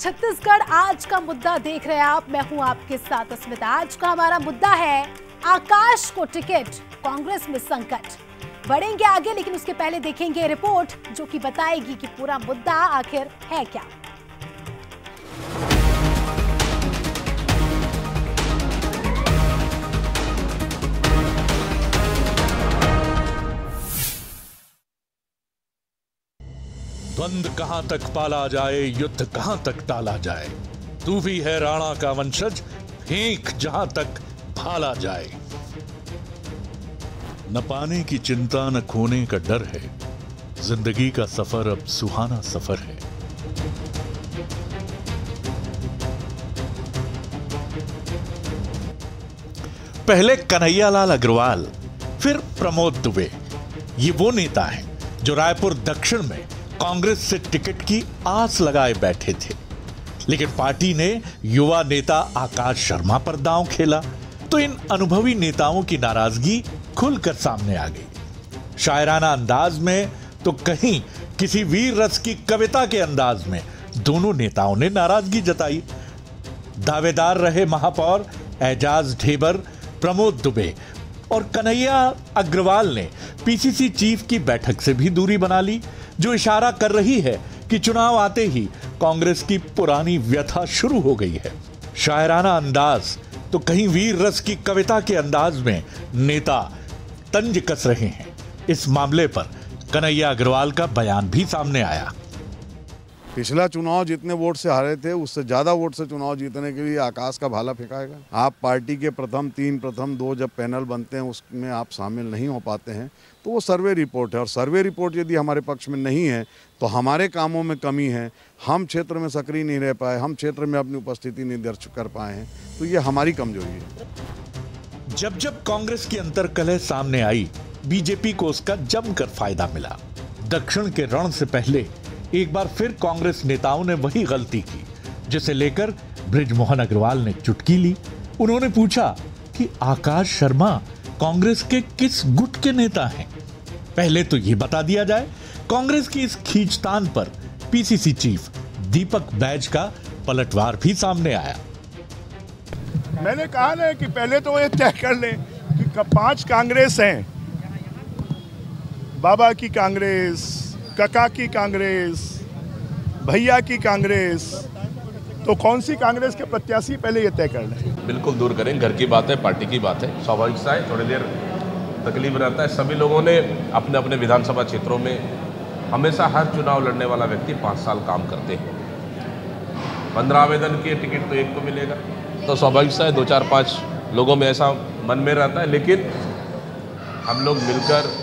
छत्तीसगढ़ आज का मुद्दा देख रहे हैं आप मैं हूं आपके साथ अस्मिता आज का हमारा मुद्दा है आकाश को टिकट कांग्रेस में संकट बढ़ेंगे आगे लेकिन उसके पहले देखेंगे रिपोर्ट जो कि बताएगी कि पूरा मुद्दा आखिर है क्या द्वंद कहां तक पाला जाए युद्ध कहां तक टाला जाए तू भी है राणा का वंशज फेंक जहां तक भाला जाए न पाने की चिंता न खोने का डर है जिंदगी का सफर अब सुहाना सफर है पहले कन्हैयालाल अग्रवाल फिर प्रमोद दुबे ये वो नेता है जो रायपुर दक्षिण में कांग्रेस से टिकट की आस लगाए बैठे थे लेकिन पार्टी ने युवा नेता आकाश शर्मा पर दांव खेला तो इन अनुभवी नेताओं की नाराजगी खुलकर सामने आ गई शायराना अंदाज में तो कहीं किसी वीर रस की कविता के अंदाज में दोनों नेताओं ने नाराजगी जताई दावेदार रहे महापौर एजाज ढेबर प्रमोद दुबे और कन्हैया अग्रवाल ने पीसीसी चीफ की बैठक से भी दूरी बना ली जो इशारा कर रही है कि चुनाव आते ही कांग्रेस की पुरानी व्यथा शुरू हो गई है शायराना अंदाज तो कहीं वीर रस की कविता के अंदाज में नेता तंज कस रहे हैं इस मामले पर कन्हैया अग्रवाल का बयान भी सामने आया पिछला चुनाव जितने वोट से हारे थे उससे ज़्यादा वोट से चुनाव जीतने के लिए आकाश का भाला फेंकाएगा आप पार्टी के प्रथम तीन प्रथम दो जब पैनल बनते हैं उसमें आप शामिल नहीं हो पाते हैं तो वो सर्वे रिपोर्ट है और सर्वे रिपोर्ट यदि हमारे पक्ष में नहीं है तो हमारे कामों में कमी है हम क्षेत्र में सक्रिय नहीं रह पाए हम क्षेत्र में अपनी उपस्थिति नहीं दर्ज कर पाए हैं तो ये हमारी कमजोरी है जब जब कांग्रेस की कलह सामने आई बीजेपी को उसका जमकर फायदा मिला दक्षिण के रण से पहले एक बार फिर कांग्रेस नेताओं ने वही गलती की जिसे लेकर ब्रिजमोहन अग्रवाल ने चुटकी ली उन्होंने पूछा कि आकाश शर्मा कांग्रेस के किस गुट के नेता हैं पहले तो ये बता दिया जाए कांग्रेस की इस खींचतान पर पीसीसी चीफ दीपक बैज का पलटवार भी सामने आया मैंने कहा ना कि पहले तो ये तय कर ले कि पांच कांग्रेस हैं बाबा की कांग्रेस कका की कांग्रेस भैया की कांग्रेस तो कौन सी कांग्रेस के प्रत्याशी पहले ये तय कर लें बिल्कुल दूर करें घर की बात है पार्टी की बात है स्वाभाविक सा है थोड़ी देर तकलीफ रहता है सभी लोगों ने अपने अपने विधानसभा क्षेत्रों में हमेशा हर चुनाव लड़ने वाला व्यक्ति पाँच साल काम करते हैं पंद्रह आवेदन किए टिकट तो एक को मिलेगा तो स्वाभाविक सा है दो चार पाँच लोगों में ऐसा मन में रहता है लेकिन हम लोग मिलकर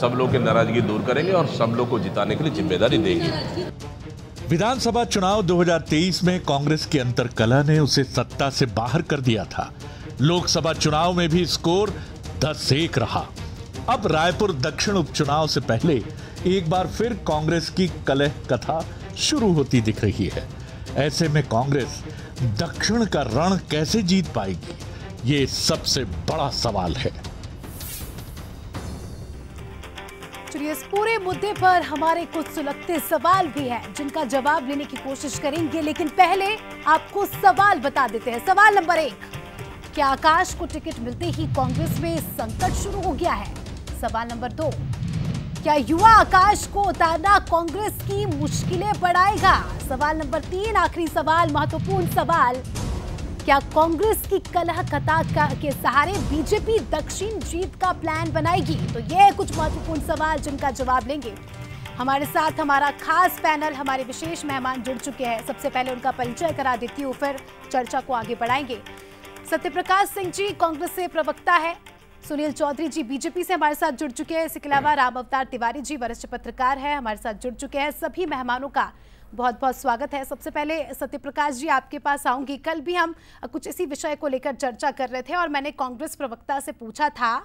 सब लोग की नाराजगी दूर करेंगे और सब लोग को जिताने के लिए जिम्मेदारी देंगे विधानसभा चुनाव 2023 में कांग्रेस की कला ने उसे सत्ता से बाहर कर दिया था लोकसभा चुनाव में भी स्कोर दस एक रहा अब रायपुर दक्षिण उपचुनाव से पहले एक बार फिर कांग्रेस की कलह कथा शुरू होती दिख रही है ऐसे में कांग्रेस दक्षिण का रण कैसे जीत पाएगी ये सबसे बड़ा सवाल है इस पूरे मुद्दे पर हमारे कुछ सुलगते सवाल भी हैं जिनका जवाब लेने की कोशिश करेंगे लेकिन पहले आपको सवाल बता देते हैं सवाल नंबर एक क्या आकाश को टिकट मिलते ही कांग्रेस में संकट शुरू हो गया है सवाल नंबर दो क्या युवा आकाश को उतारना कांग्रेस की मुश्किलें बढ़ाएगा सवाल नंबर तीन आखिरी सवाल महत्वपूर्ण सवाल क्या कांग्रेस की कलह कथा का के सहारे बीजेपी दक्षिण जीत का प्लान बनाएगी तो ये कुछ महत्वपूर्ण सवाल जिनका जवाब लेंगे हमारे साथ हमारा खास पैनल हमारे विशेष मेहमान जुड़ चुके हैं सबसे पहले उनका परिचय करा देती हूँ फिर चर्चा को आगे बढ़ाएंगे सत्यप्रकाश सिंह जी कांग्रेस से प्रवक्ता है सुनील चौधरी जी बीजेपी से हमारे साथ जुड़ चुके हैं इसके अलावा राम अवतार तिवारी जी वरिष्ठ पत्रकार है हमारे साथ जुड़ चुके हैं सभी मेहमानों का बहुत बहुत स्वागत है सबसे पहले सत्यप्रकाश जी आपके पास आऊंगी कल भी हम कुछ इसी विषय को लेकर चर्चा कर रहे थे और मैंने कांग्रेस प्रवक्ता से पूछा था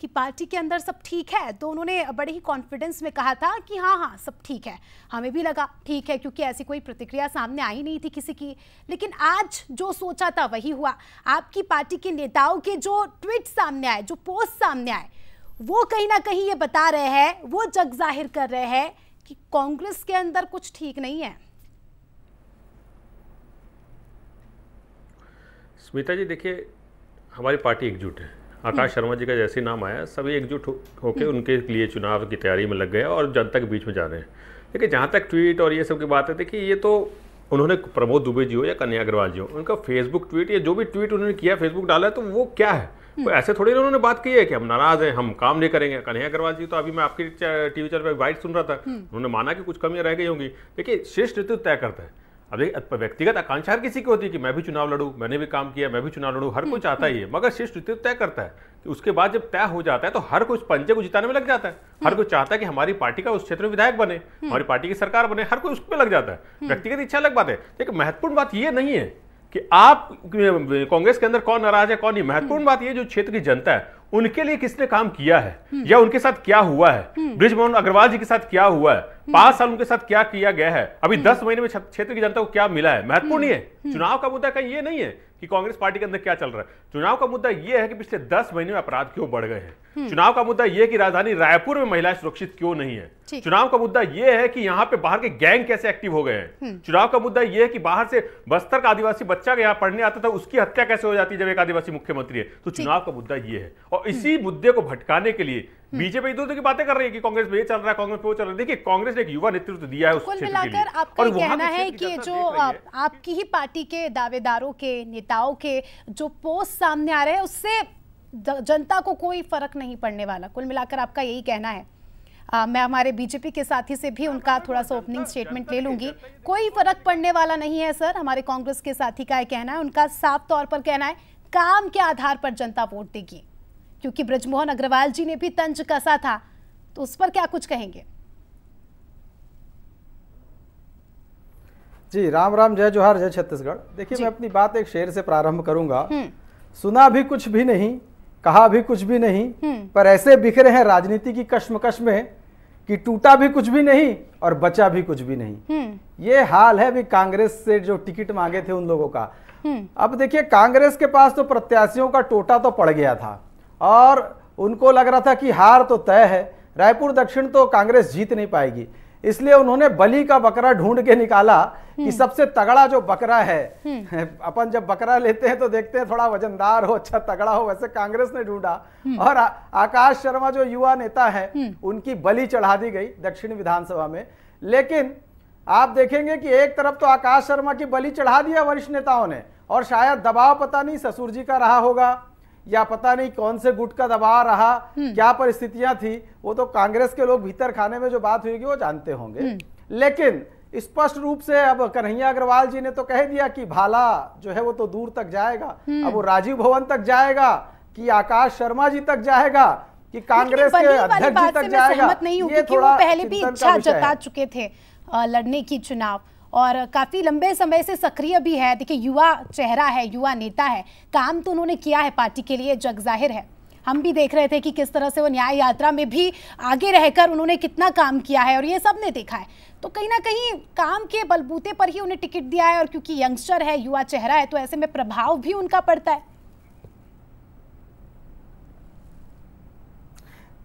कि पार्टी के अंदर सब ठीक है तो उन्होंने बड़े ही कॉन्फिडेंस में कहा था कि हाँ हाँ सब ठीक है हमें भी लगा ठीक है क्योंकि ऐसी कोई प्रतिक्रिया सामने आई नहीं थी किसी की लेकिन आज जो सोचा था वही हुआ आपकी पार्टी के नेताओं के जो ट्वीट सामने आए जो पोस्ट सामने आए वो कहीं ना कहीं ये बता रहे हैं वो जग जाहिर कर रहे हैं कि कांग्रेस के अंदर कुछ ठीक नहीं है स्मिता जी देखिए हमारी पार्टी एकजुट है आकाश हम्म। शर्मा जी का जैसे नाम आया सभी एकजुट होकर हम्म। उनके लिए चुनाव की तैयारी में लग गए और जनता के बीच में जा रहे हैं देखिए जहाँ तक ट्वीट और ये सब की बात है देखिए ये तो उन्होंने प्रमोद दुबे जी हो या कन्या अग्रवाल जी हो उनका फेसबुक ट्वीट या जो भी ट्वीट उन्होंने किया फेसबुक डाला है तो वो क्या है तो ऐसे थोड़ी ना उन्होंने बात की है कि हम नाराज हैं हम काम नहीं करेंगे कन्हैया अग्रवाल जी तो अभी मैं आपकी टीवी चैनल पर वाइट सुन रहा था हम्म। उन्होंने माना कि कुछ कमियां रह गई होंगी देखिए श्रेष्ठ नेतृत्व तय करता है अब देखिए व्यक्तिगत आकांक्षा हर किसी की होती है कि मैं भी चुनाव लड़ूँ मैंने भी काम किया मैं भी चुनाव लड़ूँ हर हम्म, कोई चाहता हम्म। ही है मगर श्रेष्ठ नेतृत्व तय करता है कि उसके बाद जब तय हो जाता है तो हर कोई पंजे को जिताने में लग जाता है हर कोई चाहता है कि हमारी पार्टी का उस क्षेत्र में विधायक बने हमारी पार्टी की सरकार बने हर कोई उसमें लग जाता है व्यक्तिगत इच्छा अलग बात है देखिए महत्वपूर्ण बात यह नहीं है कि आप कांग्रेस के अंदर कौन नाराज है कौन नहीं महत्वपूर्ण बात यह जो क्षेत्र की जनता है उनके लिए किसने काम किया है या उनके साथ क्या हुआ है हम्म। ब्रिजमोहन अग्रवाल जी के साथ क्या हुआ है पांच साल उनके साथ क्या किया गया है अभी हम्म। दस महीने में क्षेत्र की जनता को क्या मिला है महत्वपूर्ण हम्म। नहीं है चुनाव का मुद्दा कहीं ये नहीं है कि कांग्रेस पार्टी के अंदर क्या चल रहा है चुनाव का मुद्दा यह है कि पिछले दस महीने में अपराध क्यों बढ़ गए हैं हम्म। चुनाव का मुद्दा यह कि राजधानी रायपुर में महिलाएं सुरक्षित क्यों नहीं है चुनाव का मुद्दा यह है कि यहाँ पे बाहर के गैंग कैसे एक्टिव हो गए हैं चुनाव का मुद्दा यह है कि बाहर से बस्तर का आदिवासी बच्चा यहाँ पढ़ने आता था उसकी हत्या कैसे हो जाती है जब एक आदिवासी मुख्यमंत्री है तो चुनाव का मुद्दा यह है और इसी मुद्दे को भटकाने के लिए हम्म। बीजेपी इधर उधर की बातें कर रही है कि कांग्रेस में ये चल रहा है कांग्रेस में वो चल रहा है देखिए कांग्रेस ने एक युवा नेतृत्व दिया है उस क्षेत्र के लिए और कहना है कि जो आपकी ही पार्टी के दावेदारों के नेताओं के जो पोस्ट सामने आ रहे हैं उससे जनता को कोई फर्क नहीं पड़ने वाला कुल मिलाकर आपका यही कहना है आ, मैं हमारे बीजेपी के साथी से भी उनका हाँ, थोड़ा हाँ, सा ओपनिंग स्टेटमेंट ले लूंगी कोई फर्क पड़ने वाला नहीं है सर हमारे कांग्रेस के साथी का यह कहना है उनका साफ तौर पर कहना है काम के आधार पर जनता वोट देगी क्योंकि ब्रजमोहन अग्रवाल जी ने भी तंज कसा था तो उस पर क्या कुछ कहेंगे जी राम राम जय जोहार जय छत्तीसगढ़ देखिए मैं अपनी बात एक शेर से प्रारंभ करूंगा हम्म। सुना भी कुछ भी नहीं कहा भी कुछ भी नहीं हम्म। पर ऐसे बिखरे हैं राजनीति की कश्मकश में कि टूटा भी कुछ भी नहीं और बचा भी कुछ भी नहीं हम्म। ये हाल है अभी कांग्रेस से जो टिकट मांगे थे उन लोगों का अब देखिए कांग्रेस के पास तो प्रत्याशियों का टोटा तो पड़ गया था और उनको लग रहा था कि हार तो तय है रायपुर दक्षिण तो कांग्रेस जीत नहीं पाएगी इसलिए उन्होंने बलि का बकरा ढूंढ के निकाला कि हम्म। सबसे तगड़ा जो बकरा है हम्म। अपन जब बकरा लेते हैं तो देखते हैं थोड़ा वजनदार हो अच्छा तगड़ा हो वैसे कांग्रेस ने ढूंढा हम्म। और आ, आकाश शर्मा जो युवा नेता है उनकी बलि चढ़ा दी गई दक्षिण विधानसभा में लेकिन आप देखेंगे कि एक तरफ तो आकाश शर्मा की बलि चढ़ा दिया वरिष्ठ नेताओं ने और शायद दबाव पता नहीं ससुर जी का रहा होगा या पता नहीं कौन से गुट का दबाव रहा हम्म। क्या परिस्थितियां थी वो तो कांग्रेस के लोग भीतर खाने में जो बात हुई वो जानते होंगे हम्म। लेकिन स्पष्ट रूप से अब कन्हैया अग्रवाल जी ने तो कह दिया कि भाला जो है वो तो दूर तक जाएगा हम्म। अब वो राजीव भवन तक जाएगा कि आकाश शर्मा जी तक जाएगा कि कांग्रेस के अध्यक्ष जी तक जाएगा नहीं ये थोड़ा पहले भी इच्छा जता चुके थे लड़ने की चुनाव और काफ़ी लंबे समय से सक्रिय भी है देखिए युवा चेहरा है युवा नेता है काम तो उन्होंने किया है पार्टी के लिए जग जाहिर है हम भी देख रहे थे कि किस तरह से वो न्याय यात्रा में भी आगे रहकर उन्होंने कितना काम किया है और ये सब ने देखा है तो कहीं ना कहीं काम के बलबूते पर ही उन्हें टिकट दिया है और क्योंकि यंगस्टर है युवा चेहरा है तो ऐसे में प्रभाव भी उनका पड़ता है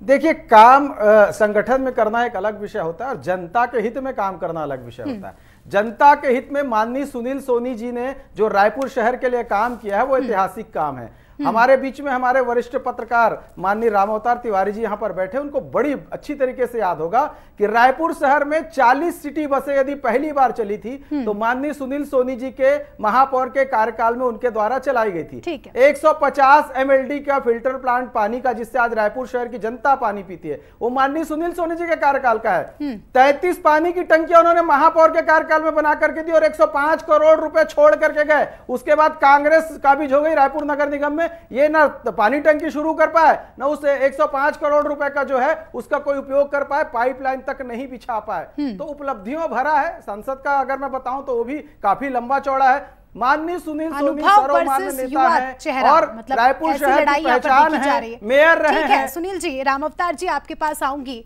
देखिए काम संगठन में करना एक अलग विषय होता है और जनता के हित में काम करना अलग विषय हम्म। होता है जनता के हित में माननीय सुनील सोनी जी ने जो रायपुर शहर के लिए काम किया है वो हम्म। ऐतिहासिक काम है हम्म। हमारे बीच में हमारे वरिष्ठ पत्रकार माननीय राम अवतार तिवारी जी यहां पर बैठे उनको बड़ी अच्छी तरीके से याद होगा कि रायपुर शहर में 40 सिटी बसें यदि पहली बार चली थी हम्म। तो माननीय सुनील सोनी जी के महापौर के कार्यकाल में उनके द्वारा चलाई गई थी एक 150 एमएलडी का फिल्टर प्लांट पानी का जिससे आज रायपुर शहर की जनता पानी पीती है वो माननीय सुनील सोनी जी के कार्यकाल का है हम्म। तैतीस पानी की टंकियां उन्होंने महापौर के कार्यकाल में बना करके दी और एक करोड़ रुपए छोड़ करके गए उसके बाद कांग्रेस काबिज हो गई रायपुर नगर निगम में में ये ना पानी टंकी शुरू कर पाए ना उसे 105 करोड़ रुपए का जो है उसका कोई उपयोग कर पाए पाइपलाइन तक नहीं बिछा पाए हम्म। तो उपलब्धियों भरा है संसद का अगर मैं बताऊं तो वो भी काफी लंबा चौड़ा है माननीय सुनील सोनी सर्वमान्य नेता है और मतलब रायपुर शहर की पहचान है मेयर रहे हैं सुनील जी राम अवतार जी आपके पास आऊंगी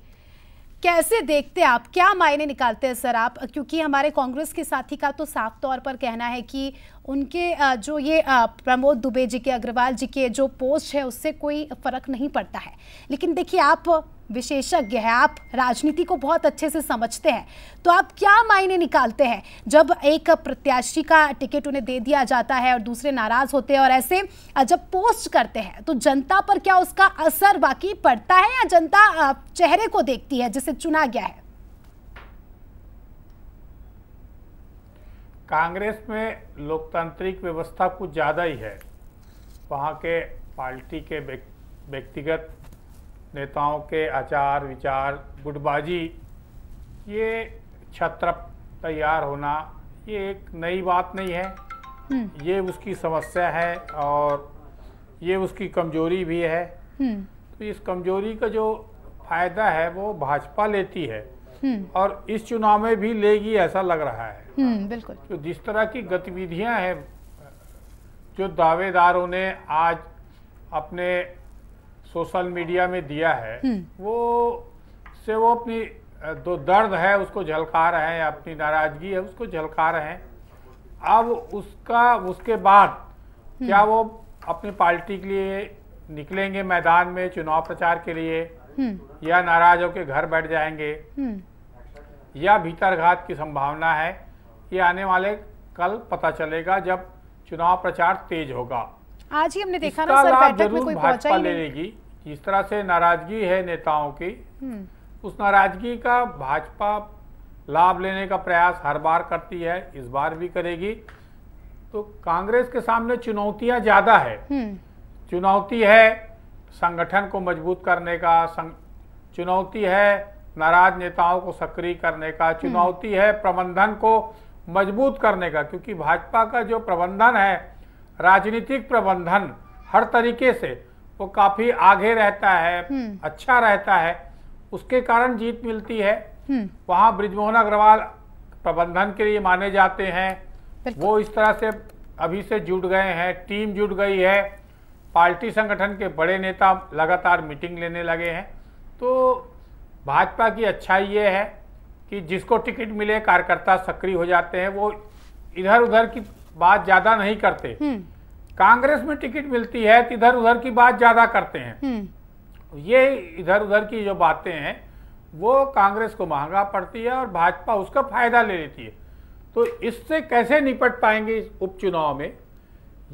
कैसे देखते आप क्या मायने निकालते हैं सर आप क्योंकि हमारे कांग्रेस के साथी का तो साफ तौर पर कहना है कि उनके जो ये प्रमोद दुबे जी के अग्रवाल जी के जो पोस्ट है उससे कोई फर्क नहीं पड़ता है लेकिन देखिए आप विशेषज्ञ है आप राजनीति को बहुत अच्छे से समझते हैं तो आप क्या मायने निकालते हैं जब एक प्रत्याशी का टिकट उन्हें दे दिया जाता है और दूसरे नाराज होते हैं और ऐसे जब पोस्ट करते हैं तो जनता पर क्या उसका असर बाकी पड़ता है या जनता चेहरे को देखती है जिसे चुना गया है कांग्रेस में लोकतांत्रिक व्यवस्था कुछ ज़्यादा ही है वहां के पार्टी के व्यक्तिगत नेताओं के आचार विचार गुटबाजी ये छत्र तैयार होना ये एक नई बात नहीं है हम्म। ये उसकी समस्या है और ये उसकी कमजोरी भी है हम्म। तो इस कमजोरी का जो फायदा है वो भाजपा लेती है हम्म। और इस चुनाव में भी लेगी ऐसा लग रहा है बिल्कुल तो जिस तरह की गतिविधियां हैं जो दावेदारों ने आज अपने सोशल मीडिया में दिया है हम्म। वो से वो अपनी जो दर्द है उसको झलका रहे हैं अपनी नाराजगी है उसको झलका रहे हैं अब उसका उसके बाद हम्म। क्या वो अपनी पार्टी के लिए निकलेंगे मैदान में चुनाव प्रचार के लिए हम्म। या नाराज होकर घर बैठ जाएंगे या भीतरघात की संभावना है ये आने वाले कल पता चलेगा जब चुनाव प्रचार तेज होगा आज ही हमने देखा ना सर बैठक में कोई पहुंचा ही नहीं। लेगी जिस तरह से नाराजगी है नेताओं की हम्म। उस नाराजगी का भाजपा लाभ लेने का प्रयास हर बार करती है इस बार भी करेगी तो कांग्रेस के सामने चुनौतियां ज्यादा है हम्म। चुनौती है संगठन को मजबूत करने का संग... चुनौती है नाराज नेताओं को सक्रिय करने का हम्म। चुनौती है प्रबंधन को मजबूत करने का क्योंकि भाजपा का जो प्रबंधन है राजनीतिक प्रबंधन हर तरीके से वो काफी आगे रहता है हम्म। अच्छा रहता है उसके कारण जीत मिलती है हम्म। वहाँ ब्रिजमोहन अग्रवाल प्रबंधन के लिए माने जाते हैं वो इस तरह से अभी से जुट गए हैं टीम जुट गई है पार्टी संगठन के बड़े नेता लगातार मीटिंग लेने लगे हैं तो भाजपा की अच्छाई ये है कि जिसको टिकट मिले कार्यकर्ता सक्रिय हो जाते हैं वो इधर उधर की बात ज़्यादा नहीं करते हम्म। कांग्रेस में टिकट मिलती है तो इधर उधर की बात ज्यादा करते हैं हम्म। तो ये इधर उधर की जो बातें हैं वो कांग्रेस को महंगा पड़ती है और भाजपा उसका फायदा ले लेती है तो इससे कैसे निपट पाएंगे इस उपचुनाव में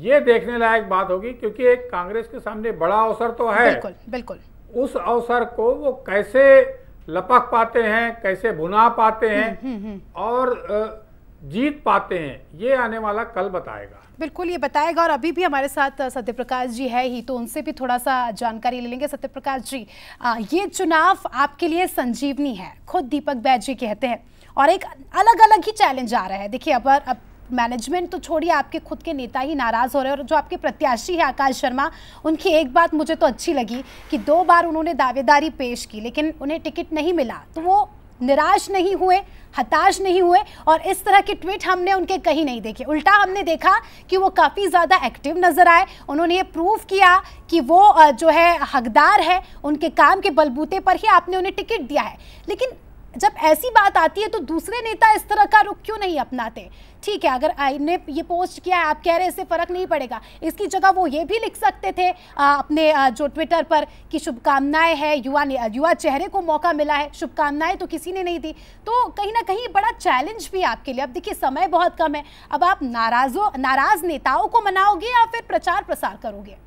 ये देखने लायक बात होगी क्योंकि एक कांग्रेस के सामने बड़ा अवसर तो है बिल्कुल बिल्कुल उस अवसर को वो कैसे लपक पाते हैं कैसे भुना पाते हैं हम्म, हम्म, और जीत पाते हैं ये आने वाला कल बताएगा बिल्कुल ये बताएगा और अभी भी हमारे साथ सत्यप्रकाश जी है ही तो उनसे भी थोड़ा सा जानकारी ले लेंगे सत्यप्रकाश जी आ, ये चुनाव आपके लिए संजीवनी है खुद दीपक बैद जी कहते हैं और एक अलग अलग ही चैलेंज आ रहा है देखिए अब अब मैनेजमेंट तो छोड़िए आपके खुद के नेता ही नाराज़ हो रहे हैं और जो आपके प्रत्याशी है आकाश शर्मा उनकी एक बात मुझे तो अच्छी लगी कि दो बार उन्होंने दावेदारी पेश की लेकिन उन्हें टिकट नहीं मिला तो वो निराश नहीं हुए हताश नहीं हुए और इस तरह के ट्वीट हमने उनके कहीं नहीं देखे उल्टा हमने देखा कि वो काफ़ी ज़्यादा एक्टिव नज़र आए उन्होंने ये प्रूव किया कि वो जो है हकदार है उनके काम के बलबूते पर ही आपने उन्हें टिकट दिया है लेकिन जब ऐसी बात आती है तो दूसरे नेता इस तरह का रुख क्यों नहीं अपनाते ठीक है अगर ने ये पोस्ट किया है आप कह रहे इससे फ़र्क नहीं पड़ेगा इसकी जगह वो ये भी लिख सकते थे आ, अपने आ, जो ट्विटर पर कि शुभकामनाएं है युवा ने युवा चेहरे को मौका मिला है शुभकामनाएं तो किसी ने नहीं दी तो कहीं ना कहीं बड़ा चैलेंज भी आपके लिए अब देखिए समय बहुत कम है अब आप नाराज़ों नाराज़ नेताओं को मनाओगे या फिर प्रचार प्रसार करोगे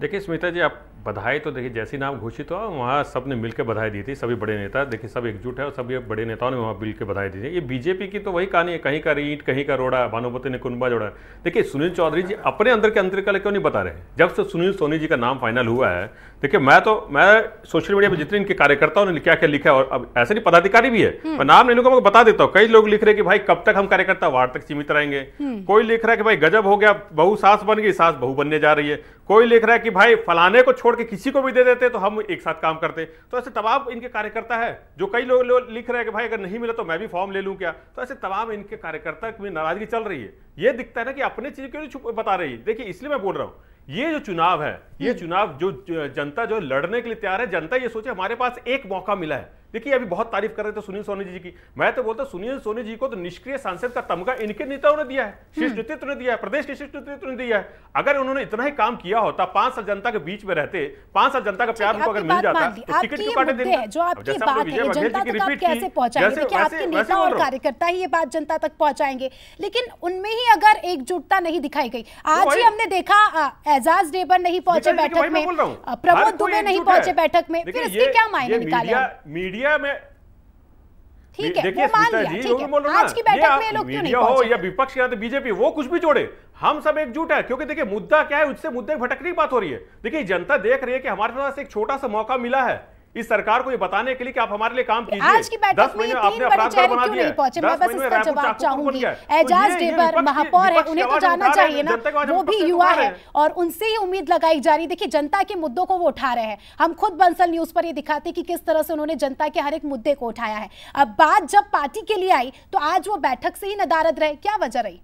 देखिए स्मिता जी आप बधाई तो देखिए जैसी नाम घोषित हुआ वहाँ सब ने मिल बधाई दी थी सभी बड़े नेता देखिए सब एकजुट है और सभी बड़े नेताओं ने वहाँ मिल बधाई दी थी ये बीजेपी की तो वही कहानी है कहीं का रीट कहीं का रोड़ा भानुपति ने कुनबा जोड़ा देखिए सुनील चौधरी जी अपने अंदर के अंतरिकला क्यों नहीं बता रहे जब से सुनील सोनी जी का नाम फाइनल हुआ है देखिए मैं तो मैं सोशल मीडिया पर जितने इनके कार्यकर्ताओं ने क्या क्या लिखा है और अब ऐसे नहीं पदाधिकारी भी है हम्म। मैं नाम लेने को मैं बता देता हूँ कई लोग लिख रहे कि भाई कब तक हम कार्यकर्ता वार्ड तक सीमित रहेंगे हम्म। कोई लिख रहा है कि भाई गजब हो गया बहु सास बन गई सास बहु बनने जा रही है कोई लिख रहा है कि भाई फलाने को छोड़ के किसी को भी दे देते तो हम एक साथ काम करते तो ऐसे तमाम इनके कार्यकर्ता है जो कई लोग लो, लिख रहे हैं कि भाई अगर नहीं मिला तो मैं भी फॉर्म ले लूँ क्या तो ऐसे तमाम इनके कार्यकर्ता में नाराजगी चल रही है ये दिखता है ना कि अपने चीज क्यों नहीं बता रही है देखिए इसलिए मैं बोल रहा हूँ ये जो चुनाव है ये हम्म। चुनाव जो जनता जो लड़ने के लिए तैयार है जनता ये सोचे हमारे पास एक मौका मिला है देखिए अभी बहुत तारीफ कर रहे थे सुनील सोनी जी की मैं तो बोलता सुनील सोनी जी को तो निष्क्रिय सांसद का तमगा इनके नेताओं ने दिया है हम्म। शीर्ष नेतृत्व ने दिया है प्रदेश के शीर्ष नेतृत्व ने दिया है अगर उन्होंने इतना ही काम किया होता पांच साल जनता के बीच में रहते पांच साल जनता का अच्छा, प्यार तो उनको अगर मिल जाता तो टिकट क्यों काटे देते जो आपकी बात है जनता तक तो आप कैसे पहुंचाएंगे आपके नेता और कार्यकर्ता ही ये बात जनता तक पहुंचाएंगे लेकिन उनमें ही अगर एकजुटता नहीं दिखाई गई तो आज ही हमने देखा एजाज डेबर नहीं पहुंचे बैठक में प्रमोद दुबे नहीं पहुंचे बैठक में फिर इसके क्या मायने निकाले मीडिया मीडिया में ठीक है देखिए स्मिता जी जो बोल रहा आज की बैठक में लोग क्यों नहीं हो या विपक्ष या तो बीजेपी वो कुछ भी जोड़े हम सब एकजुट है क्योंकि देखिए मुद्दा क्या है उससे मुद्दे भटकने की बात हो रही है देखिए जनता देख रही है कि हमारे पास एक छोटा सा मौका मिला है इस सरकार को ये बताने के लिए कि आप हमारे लिए काम कीजिए आज की बैठक में तीन बड़े चेहरे क्यों नहीं पहुंचे मैं बस इसका जवाब चाहूंगी एजाज डेबर तो महापौर है उन्हें तो जाना चाहिए ना वो भी युवा है और उनसे ही उम्मीद लगाई जा रही देखिए जनता के मुद्दों को वो उठा रहे हैं हम खुद बंसल न्यूज पर ये दिखाते कि किस तरह से उन्होंने जनता के हर एक मुद्दे को उठाया है अब बात जब पार्टी के लिए आई तो आज वो बैठक से ही नदारद रहे क्या वजह रही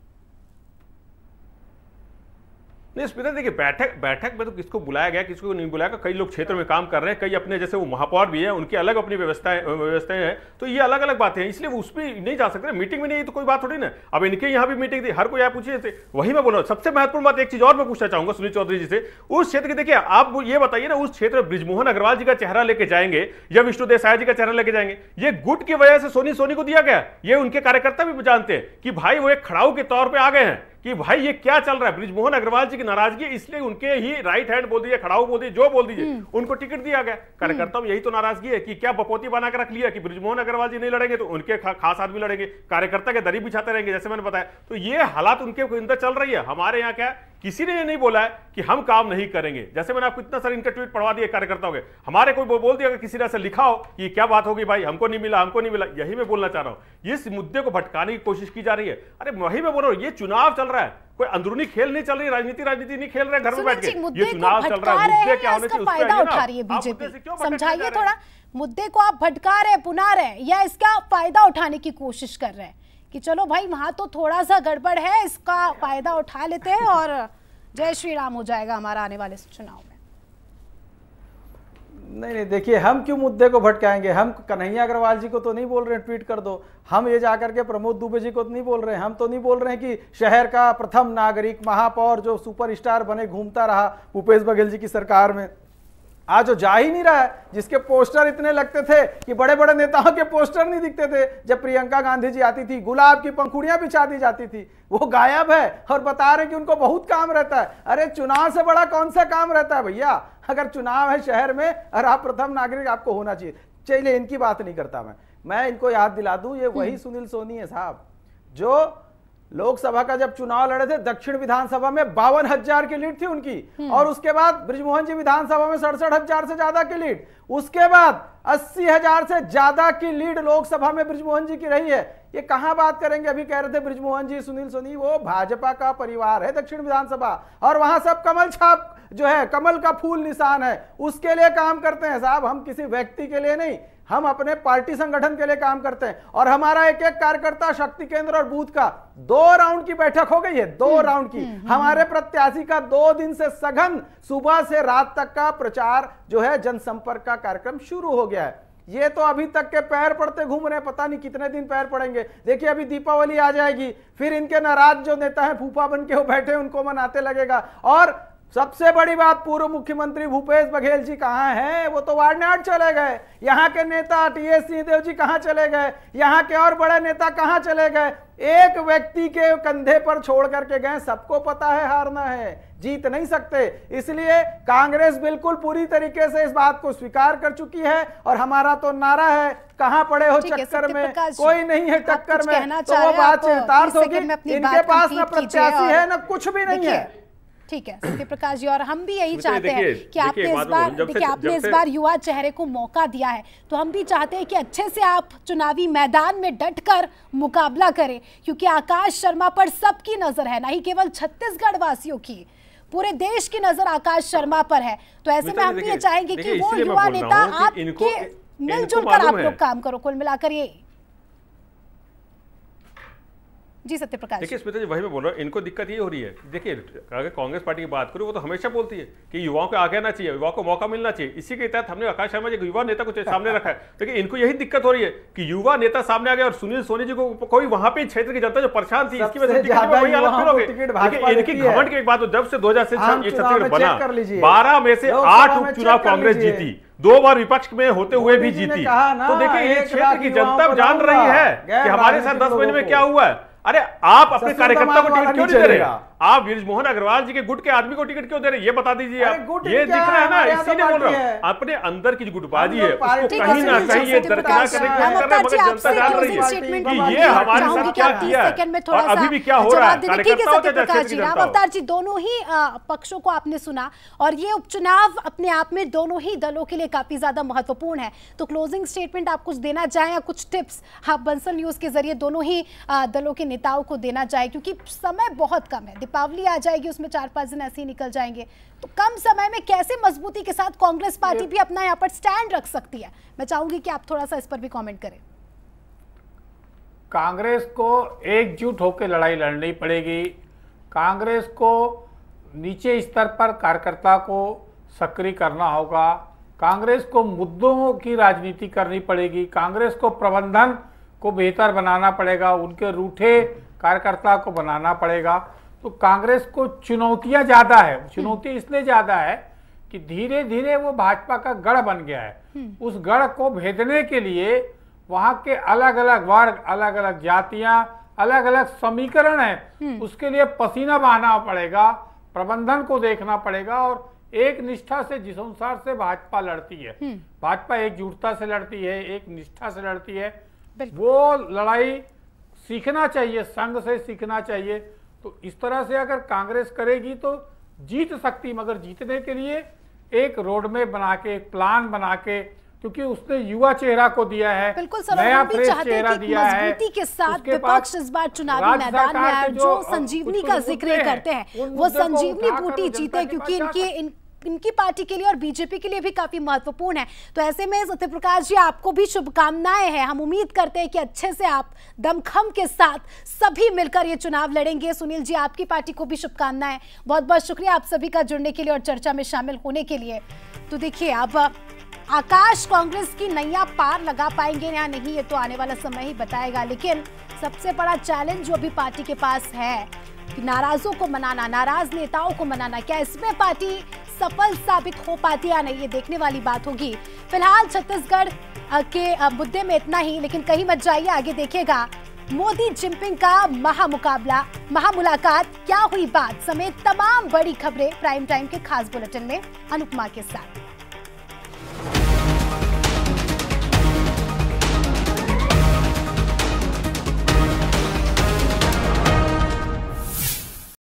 नहीं स्पीकर देखिए बैठक बैठक में तो किसको बुलाया गया किसको नहीं बुलाया गया कई लोग क्षेत्र में काम कर रहे हैं कई अपने जैसे वो महापौर भी हैं उनकी अलग अपनी व्यवस्थाएं व्यवस्थाएं हैं तो ये अलग अलग बातें हैं इसलिए उस पर नहीं जा सकते मीटिंग में नहीं तो कोई बात थोड़ी ना अब इनके यहाँ भी मीटिंग थी हर कोई आप पूछिए वही मैं बोल रहा हूँ सबसे महत्वपूर्ण बात एक चीज और मैं पूछना चाहूंगा सुनील चौधरी जी से उस क्षेत्र की देखिए आप ये बताइए ना उस क्षेत्र ब्रिजमोहन अग्रवाल जी का चेहरा लेके जाएंगे या विष्णु देसाय जी का चेहरा लेके जाएंगे ये गुट की वजह से सोनी सोनी को दिया गया ये उनके कार्यकर्ता भी जानते हैं कि भाई वो एक खड़ाऊ के तौर पर आ गए हैं कि भाई ये क्या चल रहा है ब्रिजमोहन अग्रवाल जी की नाराजगी इसलिए उनके ही राइट हैंड बोल दीजिए खड़ाऊ बोल दीजिए जो बोल दीजिए हम्म। उनको टिकट दिया गया कार्यकर्ताओं में यही तो नाराजगी है कि क्या बपोती बनाकर रख लिया कि ब्रिजमोहन अग्रवाल जी नहीं लड़ेंगे तो उनके खास आदमी लड़ेंगे कार्यकर्ता के दरी बिछाते रहेंगे जैसे मैंने बताया तो ये हालात उनके अंदर चल रही है हमारे यहाँ क्या किसी ने ये नहीं बोला है कि हम काम नहीं करेंगे जैसे मैंने आपको इतना सारे इनका ट्वीट पढ़वा दिया कार्यकर्ताओं के हमारे कोई बोल दिया अगर किसी ने ऐसे लिखा हो कि ये क्या बात होगी भाई हमको नहीं मिला हमको नहीं मिला यही मैं बोलना चाह रहा हूं इस मुद्दे को भटकाने की कोशिश की जा रही है अरे वही मैं बोल रहा हूँ ये चुनाव चल रहा है कोई अंदरूनी खेल नहीं चल रही राजनीति राजनीति नहीं खेल रहे घर में बैठ के ये चुनाव चल रहा है मुद्दे क्या होने चाहिए बीजेपी समझाइए थोड़ा मुद्दे को आप भटका रहे पुना रहे या इसका फायदा उठाने की कोशिश कर रहे हैं कि चलो भाई वहां तो थोड़ा सा गड़बड़ है इसका फायदा उठा लेते हैं और जय श्री राम हो जाएगा हमारा आने वाले चुनाव में नहीं नहीं देखिए हम क्यों मुद्दे को भटकाएंगे हम कन्हैया अग्रवाल जी को तो नहीं बोल रहे हैं ट्वीट कर दो हम ये जाकर के प्रमोद दुबे जी को तो नहीं बोल रहे हैं हम तो नहीं बोल रहे हैं कि शहर का प्रथम नागरिक महापौर जो सुपरस्टार बने घूमता रहा भूपेश बघेल जी की सरकार में आज वो जा ही नहीं रहा है जिसके पोस्टर इतने लगते थे कि बड़े बड़े नेताओं के पोस्टर नहीं दिखते थे जब प्रियंका गांधी जी आती थी गुलाब की पंखुड़ियां बिछा दी जाती थी वो गायब है और बता रहे कि उनको बहुत काम रहता है अरे चुनाव से बड़ा कौन सा काम रहता है भैया अगर चुनाव है शहर में और आप प्रथम नागरिक आपको होना चाहिए चलिए इनकी बात नहीं करता मैं मैं इनको याद दिला दूं ये हम्म। वही सुनील सोनी है साहब जो लोकसभा का जब चुनाव लड़े थे दक्षिण विधानसभा में बावन हजार की लीड थी उनकी हम्म। और उसके बाद ब्रिजमोहन जी विधानसभा में सड़सठ हजार से ज्यादा की लीड उसके बाद अस्सी हजार से ज्यादा की लीड लोकसभा में ब्रिजमोहन जी की रही है ये कहां बात करेंगे अभी कह रहे थे ब्रिजमोहन जी सुनील सोनी वो भाजपा का परिवार है दक्षिण विधानसभा और वहां सब कमल छाप जो है कमल का फूल निशान है उसके लिए काम करते हैं साहब हम किसी व्यक्ति के लिए नहीं हम अपने पार्टी संगठन के लिए काम करते हैं और हमारा एक एक कार्यकर्ता शक्ति केंद्र और बूथ का दो राउंड की बैठक हो गई है दो हम्म, राउंड की हम्म, हमारे हम्म। प्रत्याशी का दो दिन से सघन सुबह से रात तक का प्रचार जो है जनसंपर्क का कार्यक्रम शुरू हो गया है ये तो अभी तक के पैर पड़ते घूम रहे हैं पता नहीं कितने दिन पैर पड़ेंगे देखिए अभी दीपावली आ जाएगी फिर इनके नाराज जो नेता हैं फूफा बन के वो बैठे उनको मनाते लगेगा और सबसे बड़ी बात पूर्व मुख्यमंत्री भूपेश बघेल जी कहाँ हैं वो तो वारनाट चले गए यहाँ के नेता टी एस सिंहदेव जी कहाँ चले गए यहाँ के और बड़े नेता कहाँ चले गए एक व्यक्ति के कंधे पर छोड़ करके गए सबको पता है हारना है जीत नहीं सकते इसलिए कांग्रेस बिल्कुल पूरी तरीके से इस बात को स्वीकार कर चुकी है और हमारा तो नारा है कहाँ पड़े हो चक्कर में कोई नहीं है टक्कर में तो वो बात होगी इनके पास न प्रत्याशी है न कुछ भी नहीं है ठीक है सत्य प्रकाश जी और हम भी यही चाहते हैं कि आपने इस बार देखिए आपने इस बार युवा चेहरे को मौका दिया है तो हम भी चाहते हैं कि अच्छे से आप चुनावी मैदान में डट कर मुकाबला करें क्योंकि आकाश शर्मा पर सबकी नजर है ना ही केवल छत्तीसगढ़ वासियों की पूरे देश की नजर आकाश शर्मा पर है तो ऐसे में हम भी ये चाहेंगे कि वो युवा नेता आपके मिलजुल कर आप लोग काम करो कुल मिलाकर ये जी सत्य प्रकाश देखिए स्मिता जी वही मैं बोल रहा हूँ इनको दिक्कत ये हो रही है देखिए अगर कांग्रेस पार्टी की बात करूँ वो तो हमेशा बोलती है कि युवाओं को आगे आना चाहिए युवाओं को मौका मिलना चाहिए इसी के तहत हमने आकाश शर्मा जी युवा नेता को सामने रखा है देखिए इनको यही दिक्कत हो रही है कि युवा नेता सामने आ गया और सुनील सोनी जी को कोई वहां पे क्षेत्र की जनता जो परेशान थी इसकी वजह से इनकी घमंड की एक बात तो जब से दो हजार बना बारह में से आठ उपचुनाव कांग्रेस जीती दो बार विपक्ष में होते हुए भी जीती तो देखिए ये क्षेत्र की जनता जान रही है कि हमारे साथ दस महीने में क्या हुआ है अरे आप अपने कार्यकर्ता को टिकट क्यों नहीं दे रहे आप वीरज मोहन अग्रवाल जी के गुट के आदमी को टिकट क्यों दे रहे ये बता दीजिए आप ये दिख रहा है ना इसीलिए तो बोल रहा हूँ अपने अंदर की गुटबाजी है तो उसको कहीं ना कहीं ये दरकिना करने की कर रहे मगर जनता जान रही है तो कि ये हमारे साथ क्या किया है और अभी भी क्या हो रहा है कार्यकर्ताओं के प्रकाश जी राम अवतार जी दोनों ही पक्षों को आपने सुना और ये उपचुनाव अपने आप में दोनों ही दलों के लिए काफी ज्यादा महत्वपूर्ण है तो क्लोजिंग स्टेटमेंट आप कुछ देना चाहें या कुछ टिप्स आप बंसल न्यूज के जरिए दोनों ही दलों के नेताओं को देना चाहें क्योंकि समय बहुत कम है दीपावली आ जाएगी उसमें चार पांच दिन ऐसे ही निकल जाएंगे तो कम समय में कैसे मजबूती के साथ कांग्रेस पार्टी भी अपना यहाँ पर स्टैंड रख सकती है मैं चाहूंगी कि आप थोड़ा सा इस पर भी कॉमेंट करें कांग्रेस को एकजुट होकर लड़ाई लड़नी पड़ेगी कांग्रेस को नीचे स्तर पर कार्यकर्ता को सक्रिय करना होगा कांग्रेस को मुद्दों की राजनीति करनी पड़ेगी कांग्रेस को प्रबंधन को बेहतर बनाना पड़ेगा उनके रूठे कार्यकर्ता को बनाना पड़ेगा तो कांग्रेस को चुनौतियां ज्यादा है हम्म। चुनौती इसलिए ज्यादा है कि धीरे धीरे वो भाजपा का गढ़ बन गया है हम्म। उस गढ़ को भेदने के लिए वहां के अलग अलग वर्ग अलग अलग जातियां अलग अलग समीकरण है हम्म। उसके लिए पसीना बहाना पड़ेगा प्रबंधन को देखना पड़ेगा और एक निष्ठा से जिस अनुसार से भाजपा लड़ती है भाजपा एकजुटता से लड़ती है एक निष्ठा से लड़ती है वो लड़ाई सीखना चाहिए संघ से सीखना चाहिए तो इस तरह से अगर कांग्रेस करेगी तो जीत सकती मगर जीतने के लिए एक रोडमेप बना के एक प्लान बना के क्योंकि उसने युवा चेहरा को दिया है बिल्कुल सर नया चाहते चेहरा दिया है के साथ विपक्ष इस बार चुनावी मैदान में जो संजीवनी का जिक्र करते हैं वो संजीवनी बूटी जीते क्योंकि इन इनकी पार्टी के लिए और बीजेपी के लिए भी काफी महत्वपूर्ण है तो ऐसे में सत्य प्रकाश जी आपको भी शुभकामनाएं हैं हम उम्मीद करते हैं कि अच्छे से आप दमखम के साथ सभी मिलकर ये चुनाव लड़ेंगे सुनील जी आपकी पार्टी को भी शुभकामनाएं बहुत बहुत शुक्रिया आप सभी का जुड़ने के लिए और चर्चा में शामिल होने के लिए तो देखिए अब आकाश कांग्रेस की नैया पार लगा पाएंगे या नहीं ये तो आने वाला समय ही बताएगा लेकिन सबसे बड़ा चैलेंज जो अभी पार्टी के पास है कि नाराजों को मनाना नाराज नेताओं को मनाना क्या इसमें पार्टी सफल साबित हो पाती या नहीं ये देखने वाली बात होगी फिलहाल छत्तीसगढ़ के मुद्दे में इतना ही लेकिन कहीं मत जाइए आगे देखिएगा मोदी जिनपिंग का महामुकाबला महामुलाकात क्या हुई बात समेत तमाम बड़ी खबरें प्राइम टाइम के खास बुलेटिन में अनुपमा के साथ